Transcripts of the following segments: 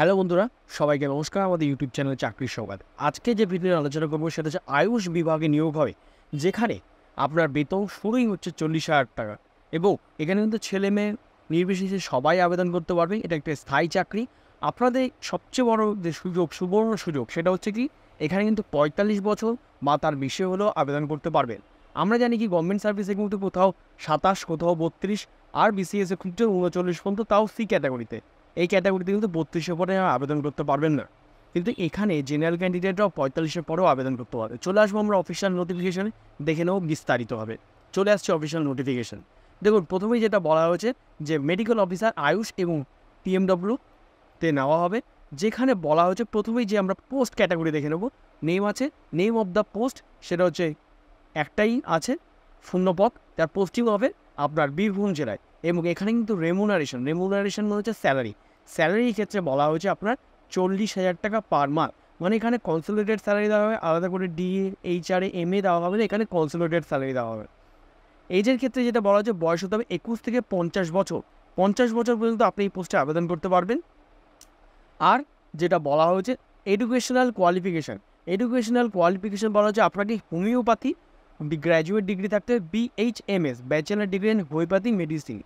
hello বন্ধুরা সবাইকে নমস্কার আমাদের ইউটিউব চ্যানেল চাকরির সংবাদ আজকে যে ভিডিও আলোচনা করবো সেটা হচ্ছে আয়ুষ বিভাগে নিয়োগ হবে যেখানে আপনার বেতন শুরুই হচ্ছে চল্লিশ হাজার টাকা এবং এখানে কিন্তু ছেলে মেয়ে নির্বিশেষে সবাই আবেদন করতে পারবে এটা একটা স্থায়ী চাকরি আপনাদের সবচেয়ে বড় যে সুযোগ সুবর্ণ সুযোগ সেটা হচ্ছে কি এখানে কিন্তু পঁয়তাল্লিশ বছর বা তার বেশি হলেও আবেদন করতে পারবেন আমরা জানি কি গভর্নমেন্ট সার্ভিসে কিন্তু কোথাও সাতাশ কোথাও বত্রিশ আর বিসিএসে খুঁজছে উনচল্লিশ পর্যন্ত তাও সি ক্যাটাগরিতে এই ক্যাটাগরিতে কিন্তু বত্রিশের পরে আবেদন করতে পারবেন না কিন্তু এখানে জেনারেল ক্যান্ডিডেটরাও পঁয়তাল্লিশের পরেও আবেদন করতে পারবে চলে আসবো আমরা অফিসিয়াল নোটিফিকেশন দেখে নেব বিস্তারিতভাবে চলে আসছে অফিসিয়াল নোটিফিকেশান দেখুন প্রথমেই যেটা বলা হয়েছে যে মেডিকেল অফিসার আয়ুষ এবং পিএমডব্লিউ তে নেওয়া হবে যেখানে বলা হয়েছে প্রথমেই যে আমরা পোস্ট ক্যাটাগরি দেখে নেব নেম আছে নেম অফ দ্য পোস্ট সেটা হচ্ছে একটাই আছে শূন্য পদ তার পোস্টিং হবে আপনার বীরভূম জেলায় এবং এখানে কিন্তু রেমুনারেশন রেমুনারেশন মানে হচ্ছে স্যালারি স্যালারির ক্ষেত্রে বলা হয়েছে আপনার চল্লিশ হাজার টাকা পার মান্থ মানে এখানে কনসোলিডেট স্যালারি দেওয়া হবে আলাদা করে ডিএ এইচআরএ এম এ দেওয়া হবে না এখানে কনসোলিডেট স্যালারি দেওয়া হবে এজের ক্ষেত্রে যেটা বলা হচ্ছে বয়স হতে হবে একুশ থেকে পঞ্চাশ বছর পঞ্চাশ বছর পর্যন্ত আপনি এই পোস্টে আবেদন করতে পারবেন আর যেটা বলা হয়েছে এডুকেশনাল কোয়ালিফিকেশান এডুকেশনাল কোয়ালিফিকেশান বলা হচ্ছে আপনাকে হোমিওপ্যাথি গ্র্যাজুয়েট ডিগ্রি থাকতে BHMS bachelor degree in homeopathic medicine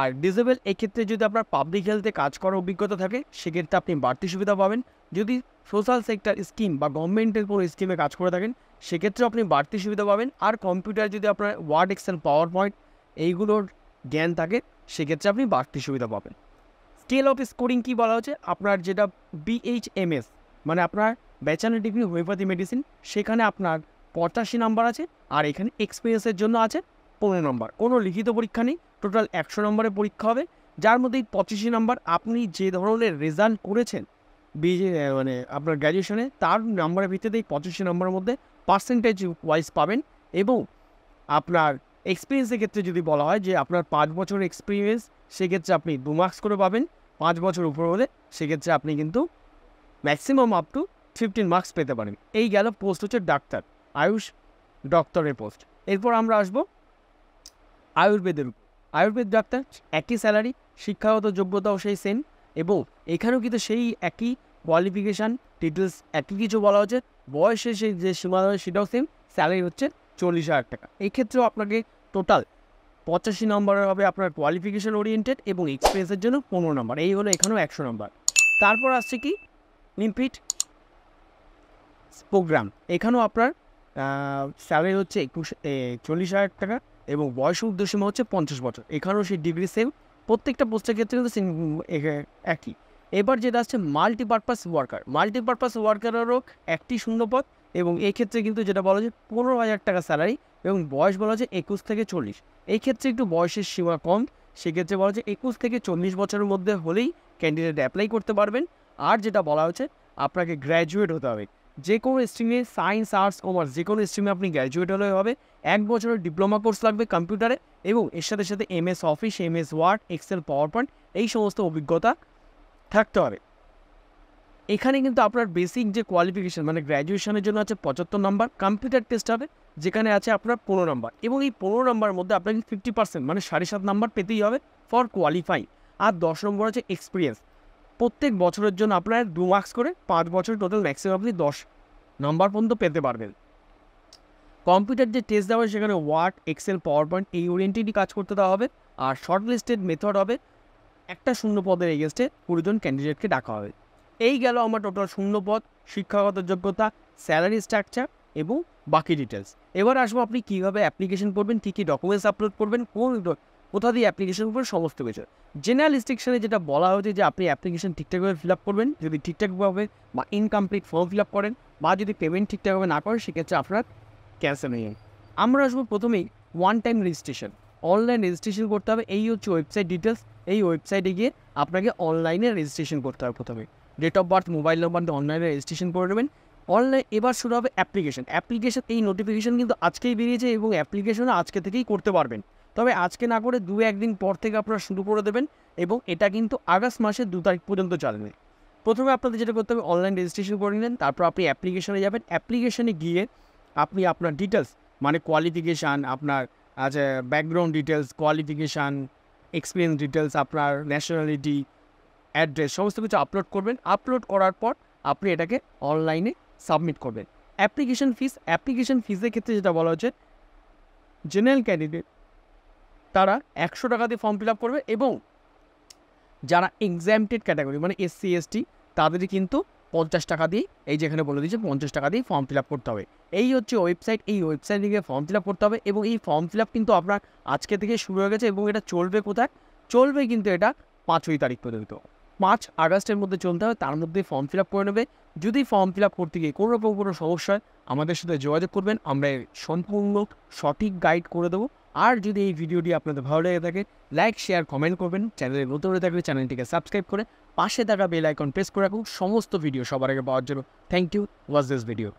আর ডিজেবল এক্ষেত্রে যদি আপনার পাবলিক হেলথে কাজ করার অভিজ্ঞতা থাকে সেক্ষেত্রে আপনি বাড়তি সুবিধা পাবেন যদি সোশ্যাল সেক্টর স্কিম বা গভর্নমেন্টের কোনো স্কিমে কাজ করে থাকেন সেক্ষেত্রে আপনি বাড়তি সুবিধা পাবেন আর কম্পিউটার যদি আপনার ওয়ার্ড এক্সেল পাওয়ার পয়েন্ট এইগুলোর জ্ঞান থাকে সেক্ষেত্রে আপনি বাড়তি সুবিধা পাবেন স্কেল অফ স্কোরিং কী বলা হচ্ছে আপনার যেটা বিএইচএমএস মানে আপনার ব্যাচেলার ডিগ্রি হোমিওপ্যাথি মেডিসিন সেখানে আপনার পঁচাশি নাম্বার আছে আর এখানে এক্সপিরিয়েন্সের জন্য আছে পনেরো নম্বর কোনো লিখিত পরীক্ষা নেই টোটাল একশো নম্বরের পরীক্ষা হবে যার মধ্যে এই পঁচিশি নাম্বার আপনি যে ধরনের রেজাল্ট করেছেন বিজে মানে আপনার গ্র্যাজুয়েশনে তার নাম্বারের ভিত্তিতে এই পঁচিশি নম্বরের মধ্যে পার্সেন্টেজ ওয়াইজ পাবেন এবং আপনার এক্সপিরিয়েন্সের ক্ষেত্রে যদি বলা হয় যে আপনার পাঁচ বছর এক্সপিরিয়েন্স সেক্ষেত্রে আপনি দু মার্কস করে পাবেন পাঁচ বছর উপর হলে সেক্ষেত্রে আপনি কিন্তু maximum up to fifteen marks পেতে পারেন এই গেল পোস্ট হচ্ছে ডাক্তার আয়ুষ ডক্টরের পোস্ট এরপর আমরা আসব আয়ুর্বেদের আয়ুর্বেদ ডাক্তার একই স্যালারি শিক্ষাগত যোগ্যতাও সেই সেম এবং এখানেও কিন্তু সেই একই কোয়ালিফিকেশান ডিটেলস একই কিছু বলা হচ্ছে বয়সে সেই যে সীমানা সেটাও সেম স্যালারি হচ্ছে চল্লিশ হাজার টাকা এক্ষেত্রেও আপনাকে টোটাল পঁচাশি নম্বরের হবে আপনার কোয়ালিফিকেশান ওরিয়েন্টেড এবং এক্সপিরিয়েন্সের জন্য পনেরো নম্বর এই হলো এখানেও একশো নম্বর তারপর আসছে কি নিমপিট প্রোগ্রাম এখানেও আপনার স্যালারি হচ্ছে একুশ চল্লিশ হাজার টাকা এবং বয়স উদ্দেশ্যমা হচ্ছে পঞ্চাশ বছর এখানেও সেই ডিগ্রি সেম প্রত্যেকটা পোস্টের ক্ষেত্রে কিন্তু একই এবার যেটা আসছে মাল্টিপারপাস ওয়ার্কার মাল্টিপারপাস ওয়ার্কারেরও একটি শূন্যপদ এবং এই ক্ষেত্রে কিন্তু যেটা বলা হচ্ছে পনেরো হাজার টাকা স্যালারি এবং বয়স বলা হচ্ছে একুশ থেকে চল্লিশ এই ক্ষেত্রে একটু বয়সের সীমা কম সেক্ষেত্রে বলা হচ্ছে একুশ থেকে চল্লিশ বছরের মধ্যে হলেই ক্যান্ডিডেট অ্যাপ্লাই করতে পারবেন আর যেটা বলা হচ্ছে আপনাকে গ্র্যাজুয়েট হতে হবে যে কোনো স্ট্রিমে সায়েন্স আর্টস কমার্স যে কোনো স্ট্রিমে আপনি গ্র্যাজুয়েট হলে হবে এক বছরের ডিপ্লোমা কোর্স লাগবে কম্পিউটারে এবং এর সাথে সাথে M S Office M S Word Excel PowerPoint এই সমস্ত অভিজ্ঞতা থাকতে হবে এখানে কিন্তু আপনার বেসিক যে কোয়ালিফিকেশান মানে গ্র্যাজুয়েশনের জন্য আছে পঁচাত্তর নম্বর কম্পিউটার টেস্ট হবে যেখানে আছে আপনার পনেরো নম্বর এবং এই পনেরো নম্বরের মধ্যে আপনাকে ফিফটি পার্সেন্ট মানে সাড়ে সাত নম্বর পেতেই হবে ফর কোয়ালিফাই আর দশ নম্বর আছে এক্সপিরিয়েন্স প্রত্যেক বছরের জন্য আপনার দু মার্কস করে পাঁচ বছর টোটাল ম্যাক্সিমাম আপনি দশ নম্বর পর্যন্ত পেতে পারবেন কম্পিউটার যে টেস্ট দেওয়া হবে সেখানে ওয়ার্ড এক্সেল পাওয়ার পয়েন্ট এই ওরিয়েন্টেডই কাজ করতে দেওয়া হবে আর শর্ট লিস্টেড মেথড হবে একটা শূন্য পদের এগেনস্টে কুড়িজন ক্যান্ডিডেটকে ডাকা হবে এই গেল আমার টোটাল শূন্য পদ শিক্ষাগত যোগ্যতা স্যালারি স্ট্রাকচার এবং বাকি ডিটেলস এবার আসবো আপনি কীভাবে অ্যাপ্লিকেশন করবেন কী কী ডকুমেন্টস আপলোড করবেন কোন কোথা দিয়ে অ্যাপ্লিকেশন উপরে সমস্ত কিছু জেনারেল সেকশনে যেটা বলা হয়েছে যে আপনি অ্যাপ্লিকেশন ঠিকঠাকভাবে ফিল আপ করবেন যদি ঠিকঠাকভাবে বা ইনকমপ্লিট ফর্ম ফিল আপ করেন বা যদি পেমেন্ট ঠিকঠাকভাবে না করেন সেক্ষেত্রে আপনার ক্যান্সেল হয়ে আমরা আসবো প্রথমেই one time registration online registration করতে হবে এই হচ্ছে ওয়েবসাইট ডিটেলস এই ওয়েবসাইটে গিয়ে আপনাকে অনলাইনে রেজিস্ট্রেশন করতে হবে প্রথমে date of birth mobile number দিয়ে অনলাইনে রেজিস্ট্রেশন করে নেবেন অনলাইন এবার শুরু হবে অ্যাপ্লিকেশন অ্যাপ্লিকেশন এই নোটিফিকেশন কিন্তু আজকেই বেরিয়েছে এবং অ্যাপ্লিকেশন আজকে থেকেই করতে পারবেন তবে আজকে না করে দু একদিন পর থেকে আপনারা শুরু করে দেবেন এবং এটা কিন্তু আগস্ট মাসের দু তারিখ পর্যন্ত চালাবে প্রথমে আপনাদের যেটা করতে হবে অনলাইন রেজিস্ট্রেশন করে নিলেন তারপর আপনি অ্যাপ্লিকেশনে যাবেন অ্যাপ্লিকেশনে গিয়ে আপনি আপনার ডিটেলস মানে কোয়ালিফিকেশান আপনার আচ্ছা background details qualification experience details আপনার ন্যাশনালিটি অ্যাড্রেস সমস্ত কিছু আপলোড করবেন আপলোড করার পর আপনি এটাকে অনলাইনে সাবমিট করবেন অ্যাপ্লিকেশন ফিস অ্যাপ্লিকেশন ফিসের ক্ষেত্রে যেটা বলা হচ্ছে জেনারেল ক্যান্ডিডেট তারা একশো টাকা দিয়ে ফর্ম ফিল আপ করবে এবং যারা এক্সামটেড ক্যাটাগরি মানে এসসি এসটি তাদেরই কিন্তু পঞ্চাশ টাকা দিয়ে এই যেখানে বলে দিয়েছে পঞ্চাশ টাকা দিয়ে ফর্ম ফিল আপ করতে হবে এই হচ্ছে ওয়েবসাইট এই ওয়েবসাইট গিয়ে ফর্ম ফিল আপ করতে হবে এবং এই ফর্ম ফিল আপ কিন্তু আপনার আজকে থেকে শুরু হয়ে গেছে এবং এটা চলবে কোথায় চলবে কিন্তু এটা পাঁচই তারিখ পর্যন্ত পাঁচ আগস্টের মধ্যে চলতে হবে তার মধ্যে ফর্ম ফিল আপ করে নেবে যদি ফর্ম ফিল আপ করতে গিয়ে কোনো রকম কোনো সমস্যা আমাদের সাথে যোগাযোগ করবেন আমরা সম্পূর্ণ সঠিক গাইড করে দেবো আর যদি এই ভিডিওটি আপনাদের ভালো লেগে থাকে লাইক শেয়ার কমেন্ট করবেন চ্যানেলে নতুন হয়ে থাকলে চ্যানেলটিকে সাবস্ক্রাইব করে পাশে থাকা বেল আইকন প্রেস করে রাখুন সমস্ত ভিডিও সবার আগে পাওয়ার জন্য thank you was this video